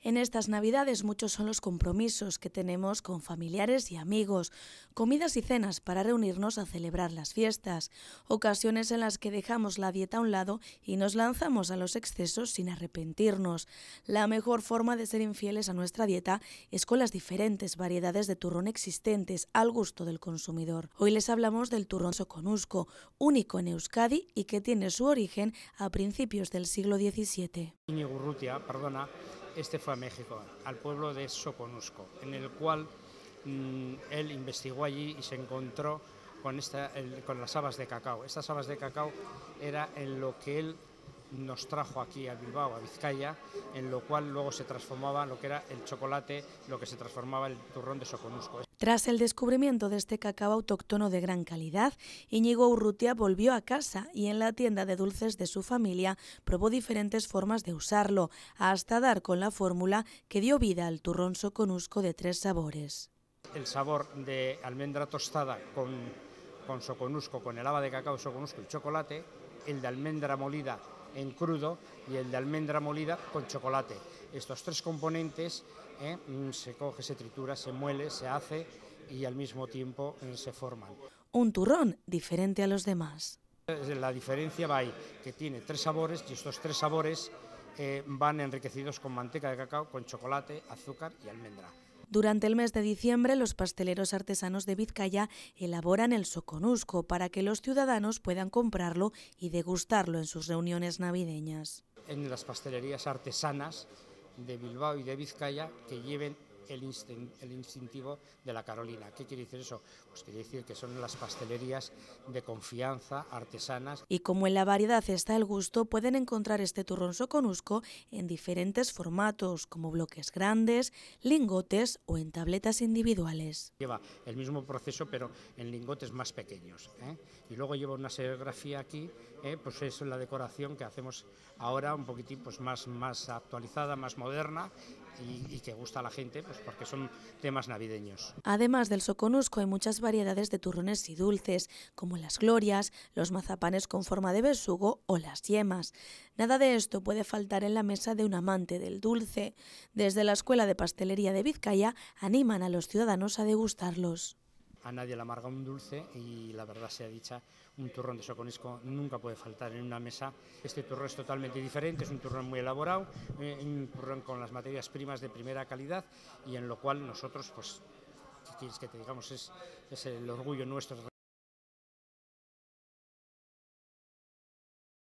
En estas Navidades muchos son los compromisos que tenemos con familiares y amigos, comidas y cenas para reunirnos a celebrar las fiestas, ocasiones en las que dejamos la dieta a un lado y nos lanzamos a los excesos sin arrepentirnos. La mejor forma de ser infieles a nuestra dieta es con las diferentes variedades de turrón existentes al gusto del consumidor. Hoy les hablamos del turrón soconusco, único en Euskadi y que tiene su origen a principios del siglo XVII. perdona, este fue a México, al pueblo de Soconusco, en el cual mm, él investigó allí y se encontró con, esta, con las habas de cacao. Estas habas de cacao era en lo que él nos trajo aquí a Bilbao, a Vizcaya, en lo cual luego se transformaba lo que era el chocolate, lo que se transformaba el turrón de Soconusco. Tras el descubrimiento de este cacao autóctono de gran calidad, ...Iñigo Urrutia volvió a casa y en la tienda de dulces de su familia probó diferentes formas de usarlo, hasta dar con la fórmula que dio vida al turrón soconusco de tres sabores. El sabor de almendra tostada con, con soconusco, con el haba de cacao soconusco y chocolate, el de almendra molida en crudo y el de almendra molida con chocolate. Estos tres componentes ¿eh? mm, se coge, se tritura, se muele, se hace y al mismo tiempo mm, se forman. Un turrón diferente a los demás. Eh, la diferencia va ahí, que tiene tres sabores y estos tres sabores eh, van enriquecidos con manteca de cacao, con chocolate, azúcar y almendra. Durante el mes de diciembre, los pasteleros artesanos de Vizcaya elaboran el soconusco para que los ciudadanos puedan comprarlo y degustarlo en sus reuniones navideñas. En las pastelerías artesanas de Bilbao y de Vizcaya que lleven el, instintivo de la Carolina. ¿Qué quiere decir eso? Pues quiere decir que son las pastelerías de confianza, artesanas. Y como en la variedad está el gusto, pueden encontrar este turrón soconusco en diferentes formatos, como bloques grandes, lingotes o en tabletas individuales. Lleva el mismo proceso, pero en lingotes más pequeños. ¿eh? Y luego lleva una serigrafía aquí, ¿eh? pues es la decoración que hacemos ahora un poquitín pues más, más actualizada, más moderna y, que gusta a la gente, pues porque son temas navideños. Además del soconusco, hay muchas variedades de turrones y dulces, como las glorias, los mazapanes con forma de besugo o las yemas. Nada de esto puede faltar en la mesa de un amante del dulce. Desde la Escuela de Pastelería de Vizcaya animan a los ciudadanos a degustarlos a nadie le amarga un dulce y la verdad sea dicha, un turrón de soconisco nunca puede faltar en una mesa. Este turrón es totalmente diferente, es un turrón muy elaborado, eh, un turrón con las materias primas de primera calidad y en lo cual nosotros pues quieres que te digamos, es, es, el orgullo nuestro